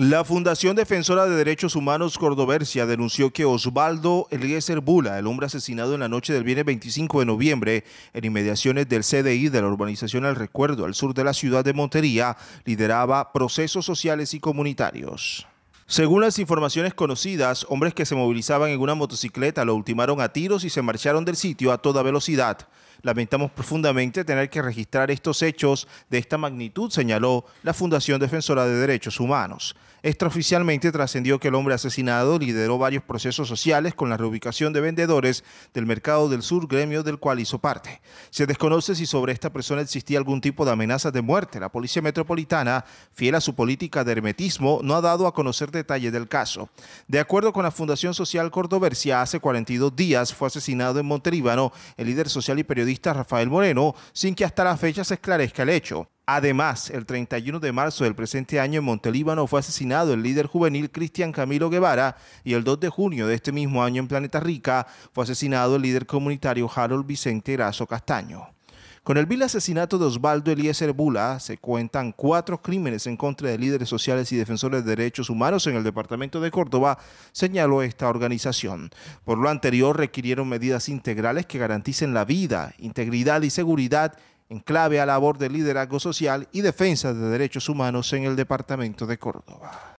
La Fundación Defensora de Derechos Humanos Cordoversia denunció que Osvaldo Eliezer Bula, el hombre asesinado en la noche del viernes 25 de noviembre en inmediaciones del CDI de la urbanización Al Recuerdo al sur de la ciudad de Montería, lideraba procesos sociales y comunitarios. Según las informaciones conocidas, hombres que se movilizaban en una motocicleta lo ultimaron a tiros y se marcharon del sitio a toda velocidad. Lamentamos profundamente tener que registrar estos hechos de esta magnitud, señaló la Fundación Defensora de Derechos Humanos. Extraoficialmente trascendió que el hombre asesinado lideró varios procesos sociales con la reubicación de vendedores del mercado del sur, gremio del cual hizo parte. Se desconoce si sobre esta persona existía algún tipo de amenaza de muerte. La Policía Metropolitana, fiel a su política de hermetismo, no ha dado a conocer de detalle del caso. De acuerdo con la Fundación Social Cordovercia, hace 42 días fue asesinado en Montelíbano el líder social y periodista Rafael Moreno, sin que hasta la fecha se esclarezca el hecho. Además, el 31 de marzo del presente año en Montelíbano fue asesinado el líder juvenil Cristian Camilo Guevara y el 2 de junio de este mismo año en Planeta Rica fue asesinado el líder comunitario Harold Vicente Grazo Castaño. Con el vil asesinato de Osvaldo Eliezer Bula se cuentan cuatro crímenes en contra de líderes sociales y defensores de derechos humanos en el departamento de Córdoba, señaló esta organización. Por lo anterior, requirieron medidas integrales que garanticen la vida, integridad y seguridad en clave a la labor de liderazgo social y defensa de derechos humanos en el departamento de Córdoba.